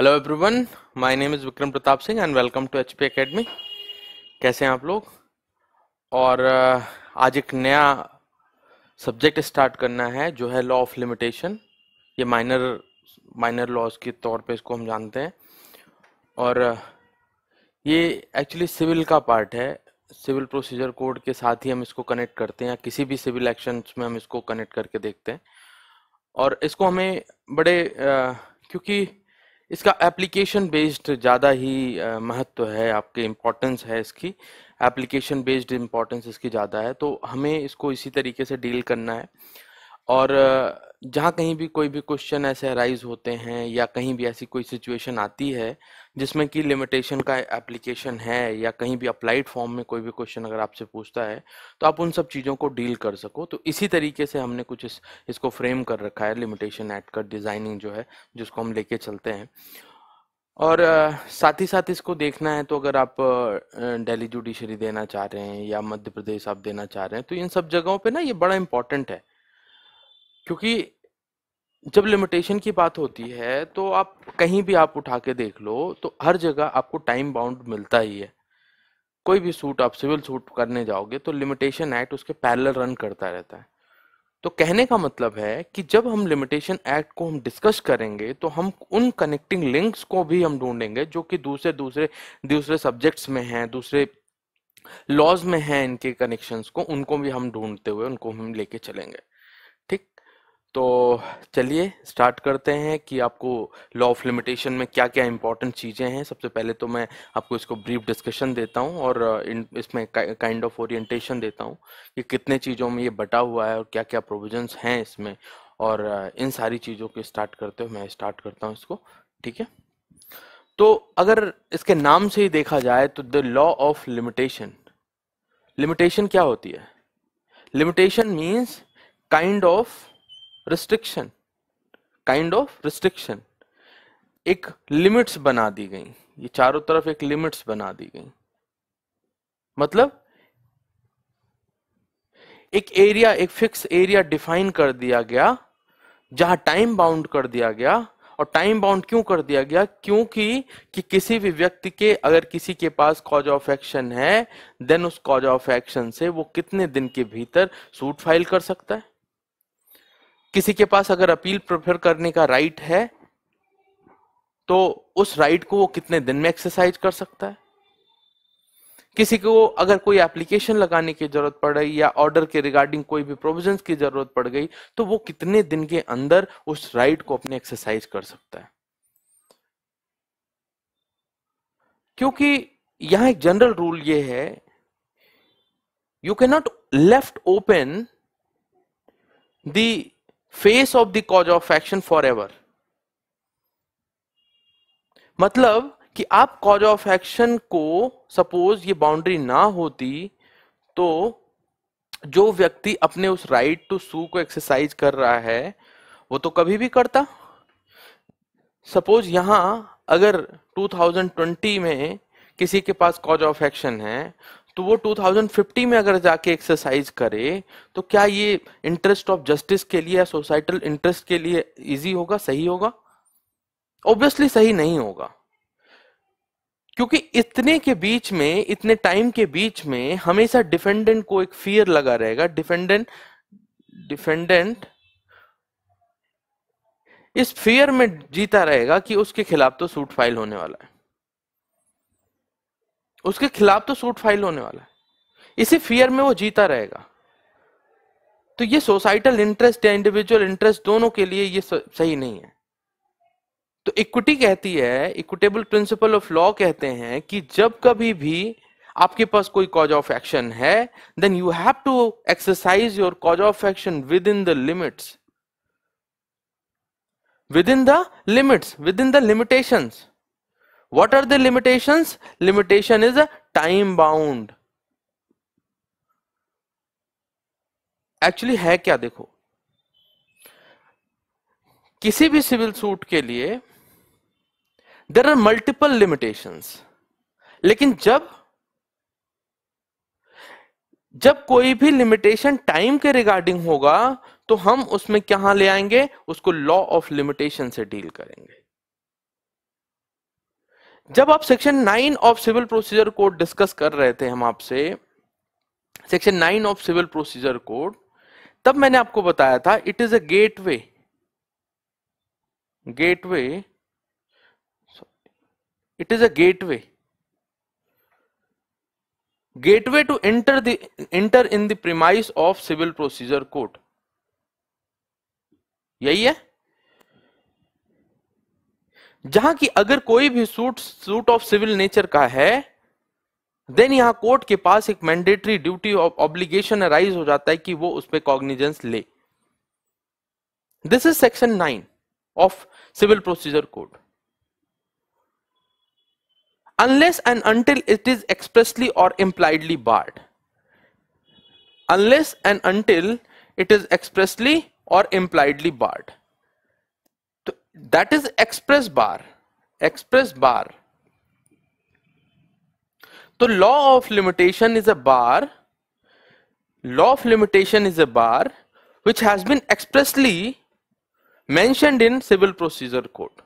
Hello everyone my name is Vikram Pratap Singh and welcome to H P academy कैसे हैं आप लोग और uh, आज एक नया सब्जेक्ट स्टार्ट करना है जो है लॉ ऑफ लिमिटेशन ये माइनर माइनर लॉज के तौर पे इसको हम जानते हैं और uh, ये एक्चुअली सिविल का पार्ट है सिविल प्रोसीजर कोड के साथ ही हम इसको कनेक्ट करते हैं किसी भी सिविल एक्शन में हम इसको कनेक्ट करके देखते हैं और इसको हमें बड़े uh, क्योंकि इसका एप्लीकेशन बेस्ड ज़्यादा ही महत्व है आपके इम्पोर्टेंस है इसकी एप्लीकेशन बेस्ड इम्पोर्टेंस इसकी ज़्यादा है तो हमें इसको इसी तरीके से डील करना है और जहाँ कहीं भी कोई भी क्वेश्चन ऐसे अराइज होते हैं या कहीं भी ऐसी कोई सिचुएशन आती है जिसमें कि लिमिटेशन का एप्लीकेशन है या कहीं भी अप्लाइड फॉर्म में कोई भी क्वेश्चन अगर आपसे पूछता है तो आप उन सब चीज़ों को डील कर सको तो इसी तरीके से हमने कुछ इस इसको फ्रेम कर रखा है लिमिटेशन एड कर डिज़ाइनिंग जो है जिसको हम लेके चलते हैं और साथ ही साथ इसको देखना है तो अगर आप दिल्ली जुडिशरी देना चाह रहे हैं या मध्य प्रदेश आप देना चाह रहे हैं तो इन सब जगहों पे ना ये बड़ा इंपॉर्टेंट है क्योंकि जब लिमिटेशन की बात होती है तो आप कहीं भी आप उठा के देख लो तो हर जगह आपको टाइम बाउंड मिलता ही है कोई भी सूट आप सिविल सूट करने जाओगे तो लिमिटेशन एक्ट उसके पैरेलल रन करता रहता है तो कहने का मतलब है कि जब हम लिमिटेशन एक्ट को हम डिस्कस करेंगे तो हम उन कनेक्टिंग लिंक्स को भी हम ढूंढेंगे जो कि दूसरे दूसरे दूसरे सब्जेक्ट्स में हैं दूसरे लॉज में हैं इनके कनेक्शंस को उनको भी हम ढूंढते हुए उनको हम लेके चलेंगे तो चलिए स्टार्ट करते हैं कि आपको लॉ ऑफ लिमिटेशन में क्या क्या इंपॉर्टेंट चीज़ें हैं सबसे पहले तो मैं आपको इसको ब्रीफ डिस्कशन देता हूँ और uh, इसमें काइंड ऑफ ओरिएंटेशन देता हूँ कि कितने चीज़ों में ये बटा हुआ है और क्या क्या प्रोविजंस हैं इसमें और uh, इन सारी चीज़ों को स्टार्ट करते हुए मैं स्टार्ट करता हूँ इसको ठीक है तो अगर इसके नाम से ही देखा जाए तो the law of limitation limitation क्या होती है limitation means kind of restriction kind of restriction एक लिमिट्स बना दी गई ये चारों तरफ एक लिमिट्स बना दी गई मतलब एक एरिया एक फिक्स एरिया डिफाइन कर दिया गया जहां टाइम बाउंड कर दिया गया और टाइम बाउंड क्यों कर दिया गया क्योंकि कि किसी भी व्यक्ति के अगर किसी के पास कॉज ऑफ एक्शन है देन उस कॉज ऑफ एक्शन से वो कितने दिन के भीतर सूट फाइल कर सकता है किसी के पास अगर अपील प्रेफर करने का राइट है तो उस राइट को वो कितने दिन में एक्सरसाइज कर सकता है किसी को अगर कोई एप्लीकेशन लगाने की जरूरत पड़ रही या ऑर्डर के रिगार्डिंग कोई भी प्रोविजन की जरूरत पड़ गई तो वो कितने दिन के अंदर उस राइट को अपने एक्सरसाइज कर सकता है क्योंकि यहां एक जनरल रूल ये है you can not left open the face of the cause of action for ever मतलब कि आप कॉज ऑफ एक्शन को सपोज ये बाउंड्री ना होती तो जो व्यक्ति अपने उस राइट टू सू को एक्सरसाइज कर रहा है वो तो कभी भी करता सपोज यहां अगर 2020 में किसी के पास कॉज ऑफ एक्शन है तो वो 2050 में अगर जाके एक्सरसाइज करे तो क्या ये इंटरेस्ट ऑफ जस्टिस के लिए या सोसाइटल इंटरेस्ट के लिए इजी होगा सही होगा ऑब्वियसली सही नहीं होगा क्योंकि इतने के बीच में इतने टाइम के बीच में हमेशा डिफेंडेंट को एक फियर लगा रहेगा डिफेंडेंट डिफेंडेंट इस फियर में जीता रहेगा कि उसके खिलाफ तो सूट फाइल होने वाला है उसके खिलाफ तो सूट फाइल होने वाला है इसी फियर में वो जीता रहेगा तो ये सोसाइटल इंटरेस्ट या इंडिविजुअल इंटरेस्ट दोनों के लिए ये सही नहीं है तो इक्विटी कहती है इक्विटेबल प्रिंसिपल ऑफ लॉ कहते हैं कि जब कभी भी आपके पास कोई कॉज ऑफ एक्शन है then you have to exercise your cause of action within the limits within the limits within the limitations what are the limitations limitation is a time bound actually है क्या देखो किसी भी civil suit के लिए there are multiple limitation लेकिन जब जब कोई भी लिमिटेशन टाइम के रिगार्डिंग होगा तो हम उसमें क्या ले आएंगे उसको लॉ ऑफ लिमिटेशन से डील करेंगे जब आप section nine of civil procedure code discuss कर रहे थे हम आपसे section nine of civil procedure code तब मैंने आपको बताया था it is a gateway gateway it is a gateway gateway to enter the enter in the premise of civil procedure code यही है जहां की अगर कोई भी suit suit of civil nature का है देन यहां कोर्ट के पास एक mandatory duty of obligation arise हो जाता है कि वो उस पर कॉग्निजेंस ले this is section nine of civil procedure code unless and until it is expressly और impliedly barred unless and until it is expressly और impliedly barred that is express bar express bar तो law of limitation is a bar law of limitation is a bar which has been expressly mentioned in civil procedure code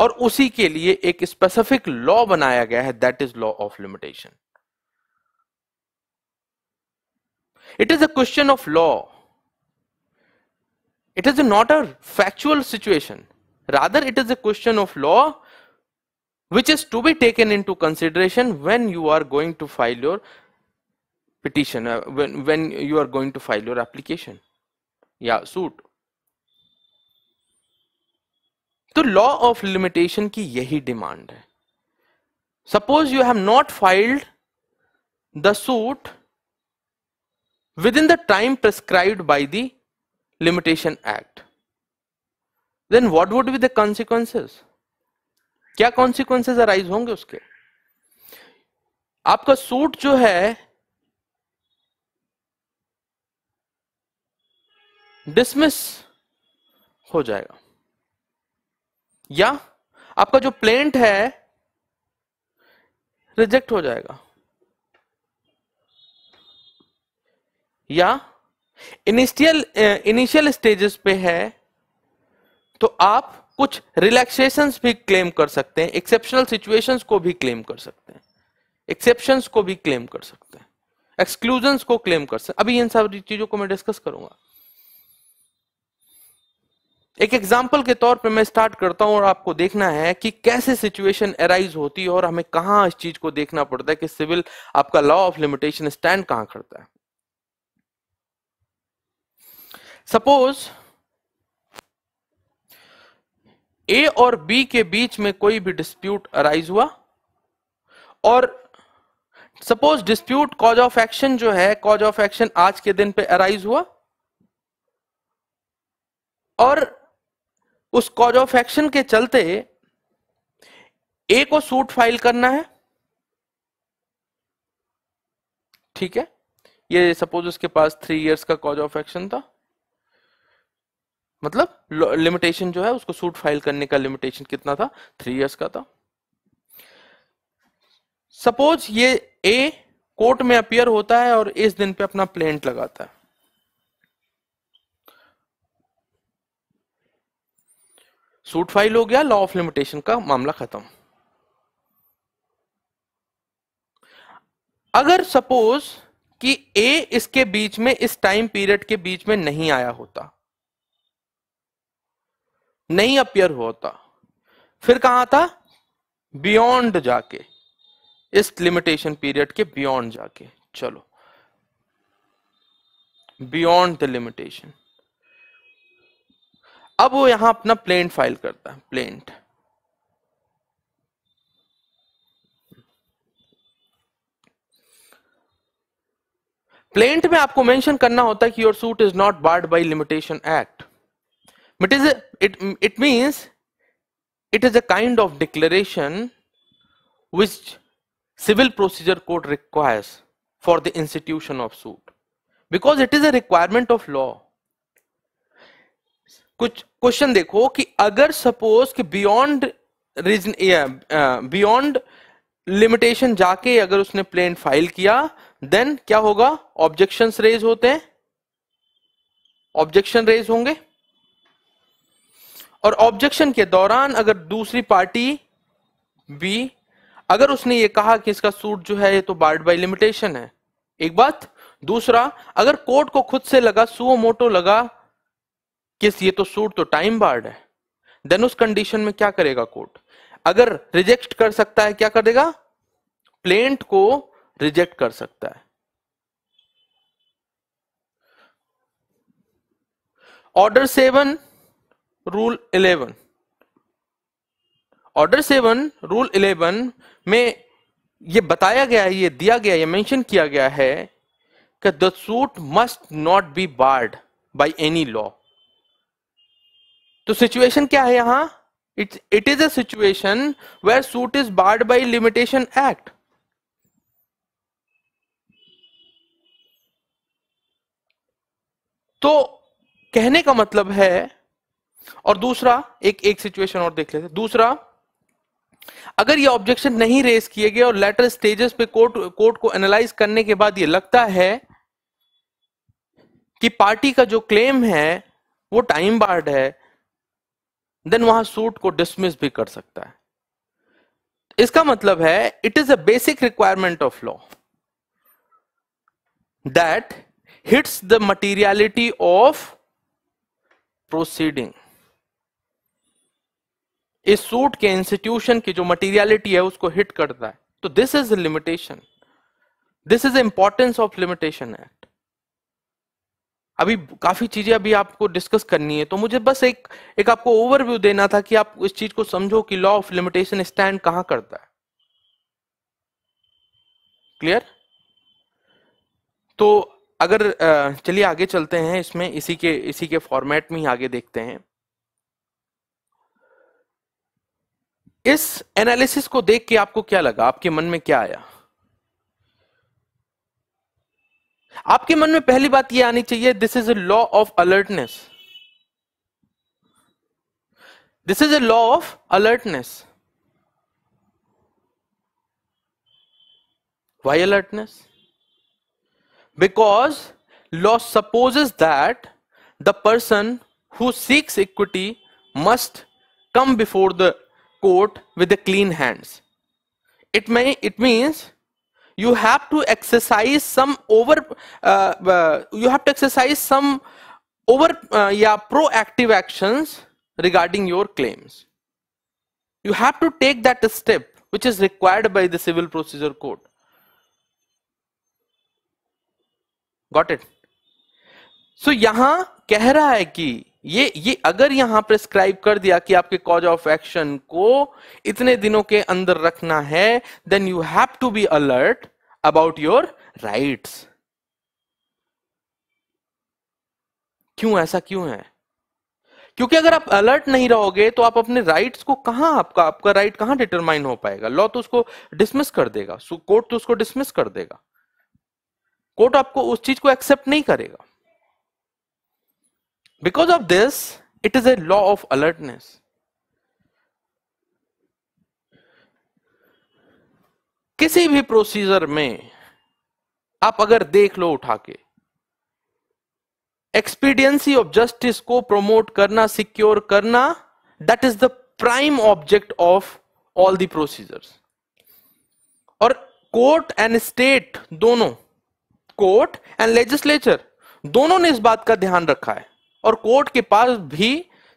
और उसी के लिए एक specific law बनाया गया है that is law of limitation it is a question of law It is not a factual situation. Rather, it is a question of law which is to be taken into consideration when you are going to file your petition, uh, when, when you are going to file your application. Yeah, suit. तो law of limitation की यही demand है suppose you have not filed the suit within the time prescribed by the limitation act then what would be the consequences क्या consequences arise होंगे उसके आपका suit जो है डिसमिस हो जाएगा या आपका जो प्लेंट है रिजेक्ट हो जाएगा या इनिशियल इनिशियल स्टेजेस पे है तो आप कुछ रिलैक्सेशन भी क्लेम कर सकते हैं एक्सेप्शनल सिचुएशंस को भी क्लेम कर सकते हैं एक्सेप्शंस को भी क्लेम कर सकते हैं एक्सक्लूजन को क्लेम कर सकते हैं अभी इन सारी चीजों को मैं डिस्कस करूंगा एक एग्जाम्पल के तौर पे मैं स्टार्ट करता हूं और आपको देखना है कि कैसे सिचुएशन अराइज होती है और हमें कहां इस चीज को देखना पड़ता है कि सिविल आपका लॉ ऑफ लिमिटेशन स्टैंड कहां करता है सपोज ए और बी के बीच में कोई भी डिस्प्यूट अराइज हुआ और suppose dispute cause of action जो है कॉज ऑफ एक्शन आज के दिन पे अराइज हुआ और उस कॉज ऑफ एक्शन के चलते ए को सूट फाइल करना है ठीक है ये सपोज उसके पास थ्री इयर्स का कॉज ऑफ एक्शन था मतलब लिमिटेशन जो है उसको सूट फाइल करने का लिमिटेशन कितना था थ्री इयर्स का था सपोज ये ए कोर्ट में अपियर होता है और इस दिन पे अपना प्लेंट लगाता है सूट फाइल हो गया लॉ ऑफ लिमिटेशन का मामला खत्म अगर सपोज कि ए इसके बीच में इस टाइम पीरियड के बीच में नहीं आया होता नहीं अपियर होता फिर कहा आता बियॉन्ड जाके इस लिमिटेशन पीरियड के बियॉन्ड जाके चलो बियॉन्ड द लिमिटेशन अब वो यहां अपना प्लेंट फाइल करता है प्लेंट प्लेंट में आपको मेंशन करना होता है कि your suit is not barred by limitation act But is a, it, it means it is a kind of declaration which civil procedure code requires for the institution of suit because it is a requirement of law. कुछ question देखो कि अगर suppose कि beyond reason beyond limitation जाके अगर उसने plane file किया then क्या होगा ऑब्जेक्शन रेज होते हैं ऑब्जेक्शन रेज होंगे और ऑब्जेक्शन के दौरान अगर दूसरी पार्टी बी अगर उसने ये कहा कि इसका सूट जो है ये तो बार्ड बाई लिमिटेशन है एक बात दूसरा अगर कोर्ट को खुद से लगा सुओ मोटो लगा कि ये तो सूट तो टाइम बार्ड है देन उस कंडीशन में क्या करेगा कोर्ट अगर रिजेक्ट कर सकता है क्या कर देगा प्लेंट को रिजेक्ट कर सकता है order seven rule 11 order seven rule eleven में ये बताया गया है ये दिया गया ये मेंशन किया गया है कि the suit must not be barred by any law तो सिचुएशन क्या है यहां it's it is a situation where suit is barred by limitation act तो कहने का मतलब है और दूसरा एक एक सिचुएशन और देख लेते दूसरा अगर ये ऑब्जेक्शन नहीं रेस किए गए और लेटर स्टेजेस पे कोर्ट कोर्ट को एनालाइज करने के बाद ये लगता है कि पार्टी का जो क्लेम है वो टाइम बार्ड है देन वहां सूट को डिसमिस भी कर सकता है इसका मतलब है it is a basic requirement of law that hits the materiality of proceeding इस सूट के इंस्टीट्यूशन की जो मटेरियलिटी है उसको हिट करता है तो this is limitation this is importance of limitation act अभी काफी चीजें अभी आपको डिस्कस करनी है तो मुझे बस एक एक आपको ओवरव्यू देना था कि आप इस चीज को समझो कि लॉ ऑफ लिमिटेशन स्टैंड कहां करता है क्लियर तो अगर चलिए आगे चलते हैं इसमें इसी के इसी के फॉर्मेट में ही आगे देखते हैं इस एनालिसिस को देख के आपको क्या लगा आपके मन में क्या आया आपके मन में पहली बात यह आनी चाहिए this is a law of alertness this is a law of alertness why alertness because law supposes that the person who seeks equity must come before the court with the clean hands. It, may, it means you have to exercise some over, uh, uh, you have to exercise some over, uh, yeah, proactive actions regarding your claims. You have to take that step which is required by the civil procedure code. Got it? So यहाँ कह रहा है ये ये अगर यहां prescribe कर दिया कि आपके कॉज ऑफ एक्शन को इतने दिनों के अंदर रखना है then you have to be alert about your rights क्यों ऐसा क्यों है क्योंकि अगर आप अलर्ट नहीं रहोगे तो आप अपने राइट्स को कहां आपका आपका राइट कहां डिटरमाइन हो पाएगा लॉ तो उसको डिसमिस कर देगा कोर्ट तो उसको डिसमिस कर देगा कोर्ट आपको उस चीज को एक्सेप्ट नहीं करेगा Because of this, it is a law of alertness. किसी भी प्रोसीजर में आप अगर देख लो उठा के एक्सपीडियंसी ऑफ जस्टिस को प्रमोट करना सिक्योर करना that is the prime object of all the procedures और कोर्ट एंड स्टेट दोनों कोर्ट एंड लेजिस्लेचर दोनों ने इस बात का ध्यान रखा है और कोर्ट के पास भी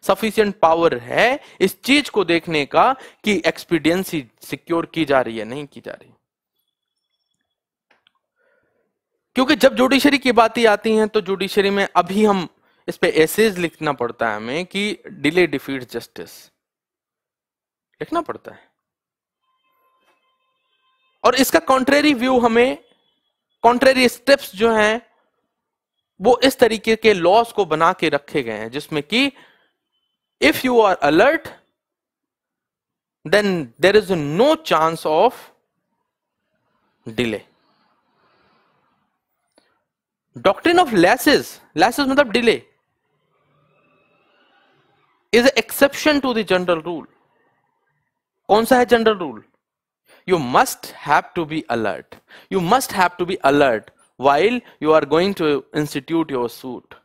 सफिशियंट पावर है इस चीज को देखने का कि एक्सपीडियंसी सिक्योर की जा रही है नहीं की जा रही क्योंकि जब जुडिशरी की बातें आती हैं तो जुडिशरी में अभी हम इस पे एसेज लिखना पड़ता है हमें कि डिले डिफीट जस्टिस लिखना पड़ता है और इसका कॉन्ट्रेरी व्यू हमें कॉन्ट्रेरी स्टेप्स जो हैं वो इस तरीके के लॉस को बना के रखे गए हैं जिसमें कि if you are alert then there is no chance of delay doctrine of laches laches मतलब delay is exception to the general rule कौन सा है general rule you must have to be alert you must have to be alert while you are going to institute your suit.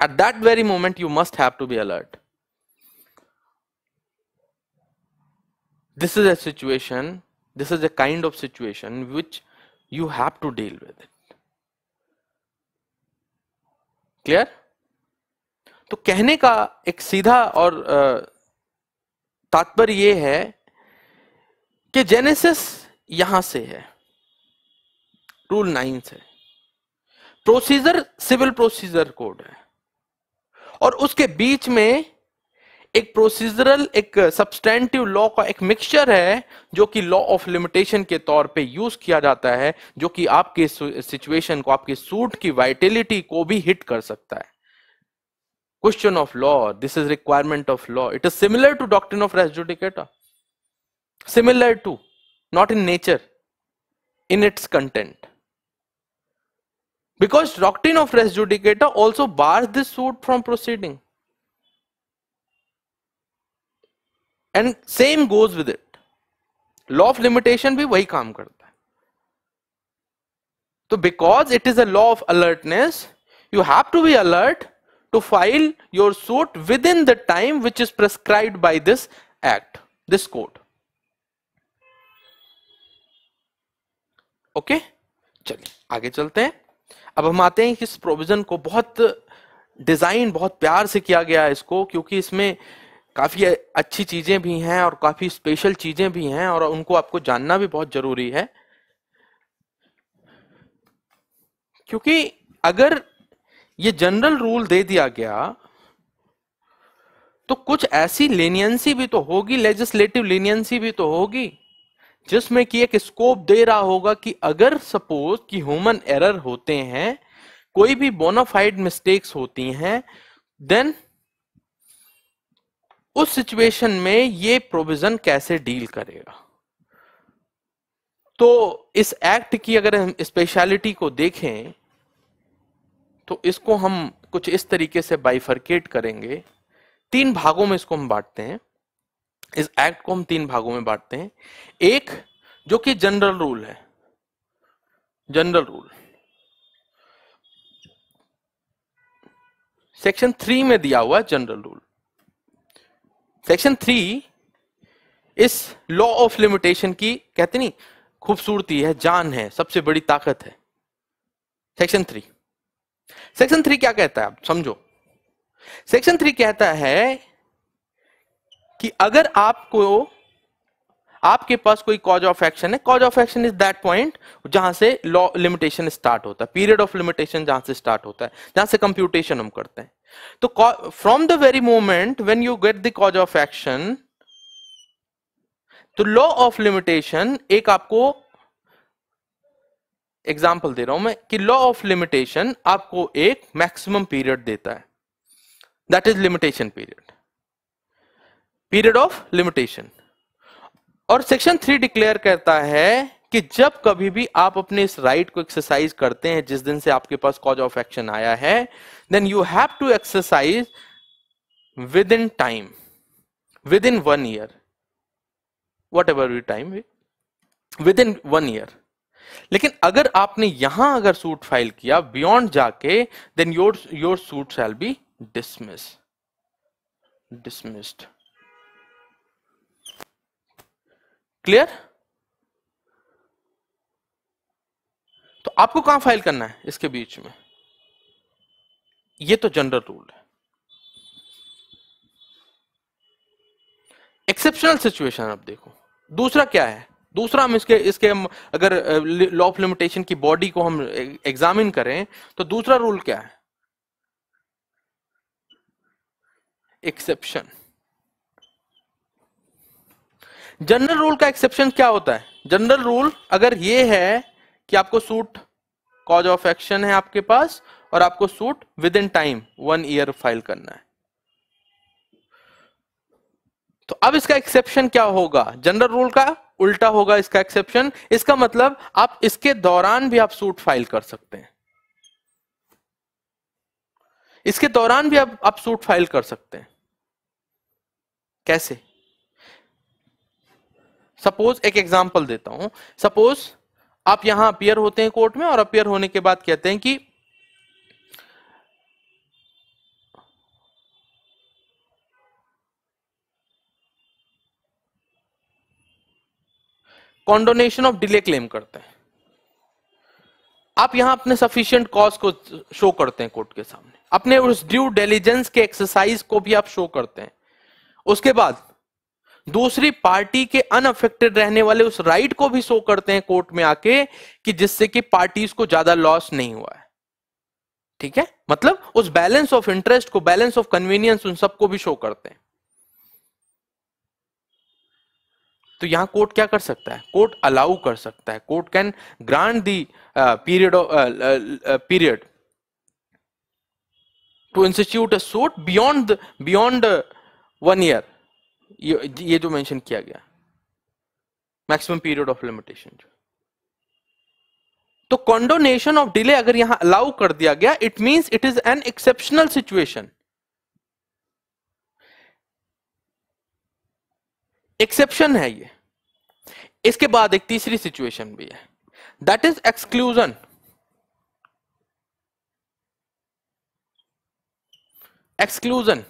At that very moment, you must have to be alert. This is a situation, this is a kind of situation which you have to deal with it. Clear तो कहने का एक सीधा और तात्पर्य यह है कि जेनेसिस यहां से है रूल नाइन से प्रोसीजर सिविल प्रोसीजर कोड है और उसके बीच में एक प्रोसीजरल एक सब्सटेंटिव लॉ का एक मिक्सचर है जो कि लॉ ऑफ लिमिटेशन के तौर पे यूज किया जाता है जो कि आपके सिचुएशन को आपके सूट की वाइटिलिटी को भी हिट कर सकता है question of law this is requirement of law it is similar to doctrine of res similar to not in nature in its content because doctrine of res judicata also bars this suit from proceeding and same goes with it law of limitation भी वही काम करता है तो because it is a law of alertness you have to be alert to file your suit within the time which is prescribe by this act this code okay चलिए आगे चलते हैं अब हम आते हैं कि इस प्रोविज़न को बहुत डिज़ाइन बहुत प्यार से किया गया है इसको क्योंकि इसमें काफ़ी अच्छी चीज़ें भी हैं और काफ़ी स्पेशल चीज़ें भी हैं और उनको आपको जानना भी बहुत ज़रूरी है क्योंकि अगर ये जनरल रूल दे दिया गया तो कुछ ऐसी लेनियंसी भी तो होगी लेजिस्लेटिव लेनियंसी भी तो होगी जिसमें कि एक स्कोप दे रहा होगा कि अगर सपोज कि ह्यूमन एरर होते हैं कोई भी बोनाफाइड मिस्टेक्स होती हैं देन उस सिचुएशन में ये प्रोविजन कैसे डील करेगा तो इस एक्ट की अगर हम स्पेशलिटी को देखें तो इसको हम कुछ इस तरीके से बाइफर्केट करेंगे तीन भागों में इसको हम बांटते हैं इस एक्ट को हम तीन भागों में बांटते हैं एक जो कि जनरल रूल है जनरल रूल सेक्शन थ्री में दिया हुआ जनरल रूल सेक्शन थ्री इस लॉ ऑफ लिमिटेशन की कहते नहीं खूबसूरती है जान है सबसे बड़ी ताकत है सेक्शन थ्री सेक्शन थ्री क्या कहता है आप समझो सेक्शन थ्री कहता है कि अगर आपको आपके पास कोई कॉज ऑफ एक्शन है cause of action is that point जहां से लॉ लिमिटेशन स्टार्ट होता है पीरियड ऑफ लिमिटेशन जहां से स्टार्ट होता है जहां से कंप्यूटेशन हम करते हैं तो from the very moment when you get the cause of action तो लॉ ऑफ लिमिटेशन एक आपको एग्जाम्पल दे रहा हूं मैं कि लॉ ऑफ लिमिटेशन आपको एक मैक्सिमम पीरियड देता है that is limitation period period of limitation और सेक्शन थ्री डिक्लेयर करता है कि जब कभी भी आप अपने इस राइट को एक्सरसाइज करते हैं जिस दिन से आपके पास कॉज ऑफ एक्शन आया है then you have to exercise within time within one year whatever you time within one year लेकिन अगर आपने यहां अगर सूट फाइल किया बियॉन्ड जाके then your your suit shall be dismiss dismissed clear तो आपको कहां फाइल करना है इसके बीच में ये तो जनरल रूल है एक्सेप्शनल सिचुएशन आप देखो दूसरा क्या है दूसरा हम इसके इसके हम अगर लॉ ऑफ लिमिटेशन की बॉडी को हम एग्जामिन करें तो दूसरा रूल क्या है एक्सेप्शन जनरल रूल का एक्सेप्शन क्या होता है जनरल रूल अगर ये है कि आपको सूट कॉज ऑफ एक्शन है आपके पास और आपको suit within time one year file करना है तो अब इसका एक्सेप्शन क्या होगा जनरल रूल का उल्टा होगा इसका एक्सेप्शन इसका मतलब आप इसके दौरान भी आप सूट फाइल कर सकते हैं इसके दौरान भी आप, आप सूट फाइल कर सकते हैं कैसे सपोज एक एग्जाम्पल देता हूं सपोज आप यहां अपियर होते हैं कोर्ट में और अपियर होने के बाद कहते हैं कि कॉन्डोनेशन ऑफ डिले क्लेम करते हैं आप यहां अपने सफिशियंट कॉज को शो करते हैं कोर्ट के सामने अपने उस ड्यू डेलीजेंस के एक्सरसाइज को भी आप शो करते हैं उसके बाद दूसरी पार्टी के अनअफेक्टेड रहने वाले उस राइट को भी शो करते हैं कोर्ट में आके कि जिससे कि पार्टीज को ज्यादा लॉस नहीं हुआ है ठीक है मतलब उस बैलेंस ऑफ इंटरेस्ट को बैलेंस ऑफ कन्वीनियंस उन सबको भी शो करते हैं तो यहां कोर्ट क्या कर सकता है कोर्ट अलाउ कर सकता है court can grant the period period to institute a beyond beyond one year ये जो मेंशन किया गया मैक्सिमम पीरियड ऑफ लिमिटेशन जो तो कॉन्डोनेशन ऑफ डिले अगर यहां अलाउ कर दिया गया it means it is an exceptional situation exception है ये इसके बाद एक तीसरी सिचुएशन भी है that is exclusion exclusion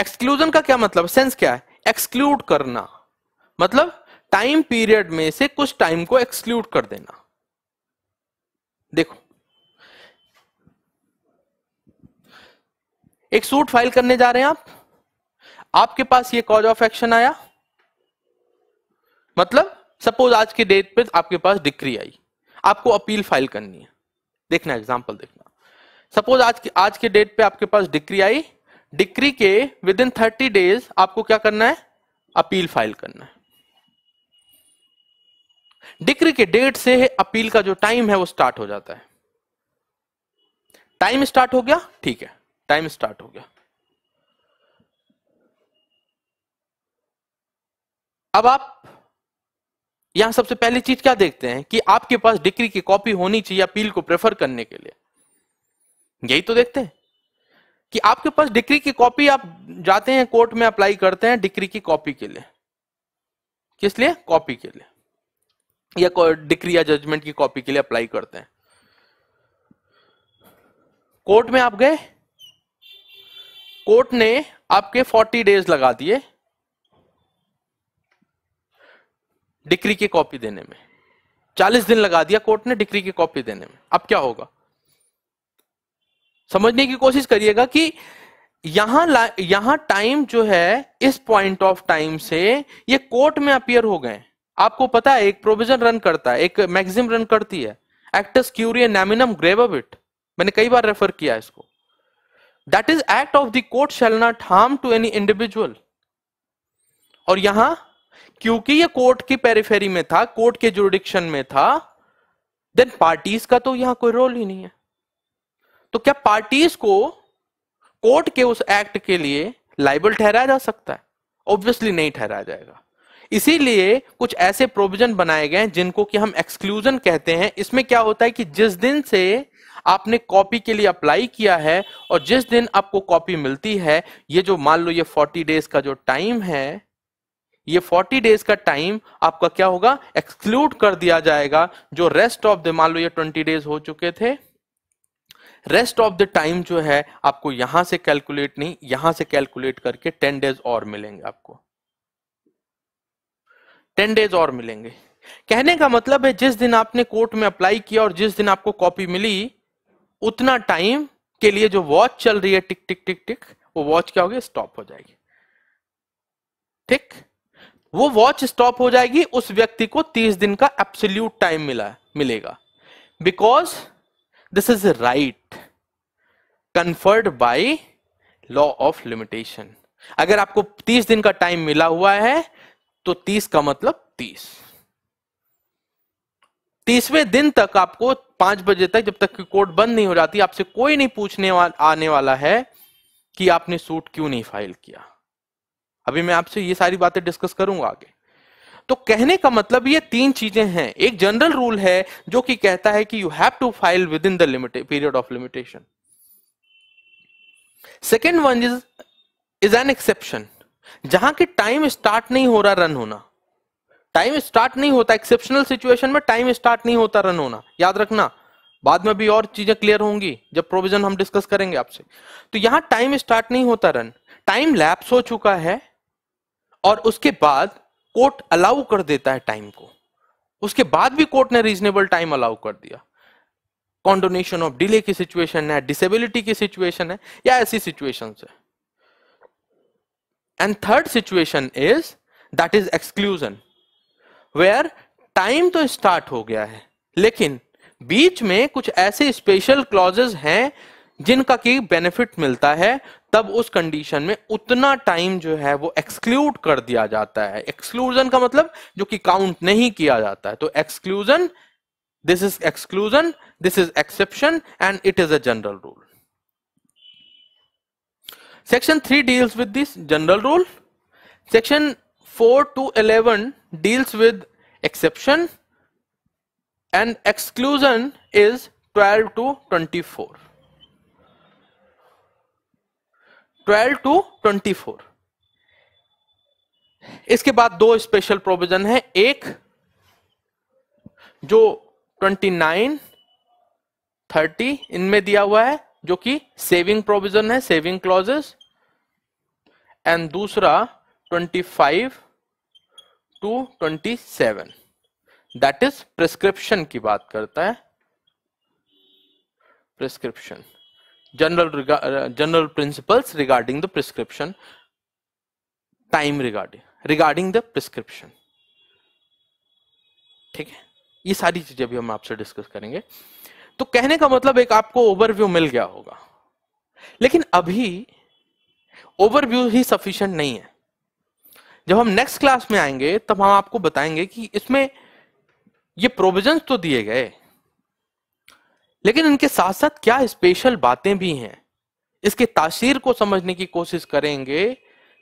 exclusion का क्या मतलब सेंस क्या है एक्सक्लूड करना मतलब टाइम पीरियड में से कुछ टाइम को एक्सक्लूड कर देना देखो एक सूट फाइल करने जा रहे हैं आप आपके पास ये कॉज ऑफ एक्शन आया मतलब सपोज आज के डेट पे आपके पास डिक्री आई आपको अपील फाइल करनी है देखना एग्जाम्पल देखना सपोज आज के आज के डेट पे आपके पास डिक्री आई डिक्री के विद इन थर्टी डेज आपको क्या करना है अपील फाइल करना है डिक्री के डेट से अपील का जो टाइम है वो स्टार्ट हो जाता है टाइम स्टार्ट हो गया ठीक है टाइम स्टार्ट हो गया अब आप यहां सबसे पहली चीज क्या देखते हैं कि आपके पास डिग्री की कॉपी होनी चाहिए अपील को प्रेफर करने के लिए यही तो देखते हैं कि आपके पास डिग्री की कॉपी आप जाते हैं कोर्ट में अप्लाई करते हैं डिग्री की कॉपी के लिए किस लिए कॉपी के लिए या डिग्री या जजमेंट की कॉपी के लिए अप्लाई करते हैं कोर्ट में आप गए कोर्ट ने आपके 40 डेज लगा दिए डिग्री की कॉपी देने में 40 दिन लगा दिया कोर्ट ने डिग्री की कॉपी देने में अब क्या होगा समझने की कोशिश करिएगा कि यहां यहां टाइम जो है इस पॉइंट ऑफ टाइम से ये कोर्ट में अपियर हो गए आपको पता है एक प्रोविजन रन करता है एक मैगजिम रन करती है एक्टस क्यूरियन नैमिनम ग्रेवबिट मैंने कई बार रेफर किया इसको that is act of the court shall not harm to any individual और यहां क्योंकि ये कोर्ट की पेरिफेरी में था कोर्ट के जुडिक्शन में था देन पार्टीज का तो यहां कोई रोल ही नहीं है तो क्या पार्टीज को कोर्ट के उस एक्ट के लिए लाइबल ठहराया जा सकता है ऑब्वियसली नहीं ठहराया जाएगा इसीलिए कुछ ऐसे प्रोविजन बनाए गए जिनको कि हम एक्सक्लूजन कहते हैं इसमें क्या होता है कि जिस दिन से आपने कॉपी के लिए अप्लाई किया है और जिस दिन आपको कॉपी मिलती है ये जो मान लो ये फोर्टी डेज का जो टाइम है ये 40 डेज का टाइम आपका क्या होगा एक्सक्लूड कर दिया जाएगा जो रेस्ट ऑफ द मान लो ये 20 डेज हो चुके थे रेस्ट ऑफ द टाइम जो है आपको यहां से कैलकुलेट नहीं यहां से कैलकुलेट करके टेन डेज और मिलेंगे आपको टेन डेज और मिलेंगे कहने का मतलब है जिस दिन आपने कोर्ट में अप्लाई किया और जिस दिन आपको कॉपी मिली उतना टाइम के लिए जो वॉच चल रही है टिक टिक टिक टिक वो वॉच क्या होगी स्टॉप हो जाएगी ठीक वो वॉच स्टॉप हो जाएगी उस व्यक्ति को 30 दिन का एब्सोल्यूट टाइम मिला मिलेगा because this is right conferred by law of limitation अगर आपको 30 दिन का टाइम मिला हुआ है तो 30 का मतलब 30 तीसवें दिन तक आपको पांच बजे तक जब तक कोर्ट बंद नहीं हो जाती आपसे कोई नहीं पूछने वा, आने वाला है कि आपने सूट क्यों नहीं फाइल किया अभी मैं आपसे ये सारी बातें डिस्कस करूंगा आगे तो कहने का मतलब ये तीन चीजें हैं एक जनरल रूल है जो कि कहता है कि you have to file within the limited period of limitation second one is is an exception जहां की टाइम स्टार्ट नहीं हो रहा रन होना टाइम स्टार्ट नहीं होता एक्सेप्शनल सिचुएशन में टाइम स्टार्ट नहीं होता रन होना याद रखना बाद में भी और चीजें क्लियर होंगी जब प्रोविजन हम डिस्कस करेंगे आपसे तो यहां टाइम स्टार्ट नहीं होता रन टाइम लैप्स हो चुका है और उसके बाद कोर्ट अलाउ कर देता है टाइम को उसके बाद भी कोर्ट ने रीजनेबल टाइम अलाउ कर दिया कॉन्डोनेशन ऑफ डिले की सिचुएशन है डिसेबिलिटी की सिचुएशन है या ऐसी सिचुएशन है and third situation is that is exclusion where time तो स्टार्ट हो गया है लेकिन बीच में कुछ ऐसे स्पेशल क्लॉजेस हैं जिनका की बेनिफिट मिलता है तब उस कंडीशन में उतना टाइम जो है वो एक्सक्लूड कर दिया जाता है एक्सक्लूजन का मतलब जो कि काउंट नहीं किया जाता है तो exclusion this is exclusion this is exception and it is a general rule section three deals with this general rule section four to eleven deals with exception and exclusion is twelve to twenty four twelve to twenty four इसके बाद दो special provision है एक जो twenty nine thirty इनमें दिया हुआ है जो कि सेविंग प्रोविजन है सेविंग क्लॉजेस एंड दूसरा twenty five to twenty seven that is prescription की बात करता है prescription general uh, general principles regarding the prescription time regarding regarding the prescription ठीक है ये सारी चीजें भी हम आपसे डिस्कस करेंगे तो कहने का मतलब एक आपको ओवरव्यू मिल गया होगा लेकिन अभी ओवरव्यू ही सफिशिएंट नहीं है जब हम नेक्स्ट क्लास में आएंगे तब हम आपको बताएंगे कि इसमें ये प्रोविजन तो दिए गए लेकिन इनके साथ साथ क्या स्पेशल बातें भी हैं इसके तासीर को समझने की कोशिश करेंगे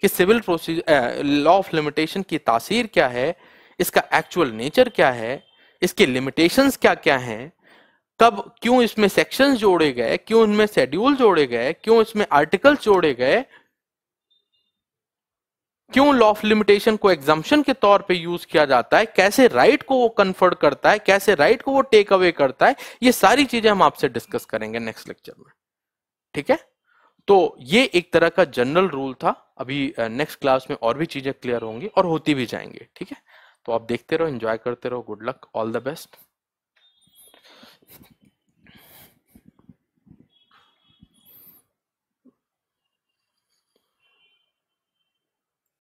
कि civil procedure law of limitation की तासीर क्या है इसका एक्चुअल नेचर क्या है इसके लिमिटेशंस क्या क्या हैं कब क्यों इसमें सेक्शंस जोड़े गए क्यों इनमें शेड्यूल जोड़े गए क्यों इसमें आर्टिकल्स जोड़े गए क्यों लॉ ऑफ लिमिटेशन को एग्जाम्पन के तौर पे यूज किया जाता है कैसे राइट को वो कन्फर्ट करता है कैसे राइट को वो टेक अवे करता है ये सारी चीजें हम आपसे डिस्कस करेंगे नेक्स्ट लेक्चर में ठीक है तो ये एक तरह का जनरल रूल था अभी नेक्स्ट क्लास में और भी चीजें क्लियर होंगी और होती भी जाएंगे ठीक है तो आप देखते रहो एंजॉय करते रहो good luck all the best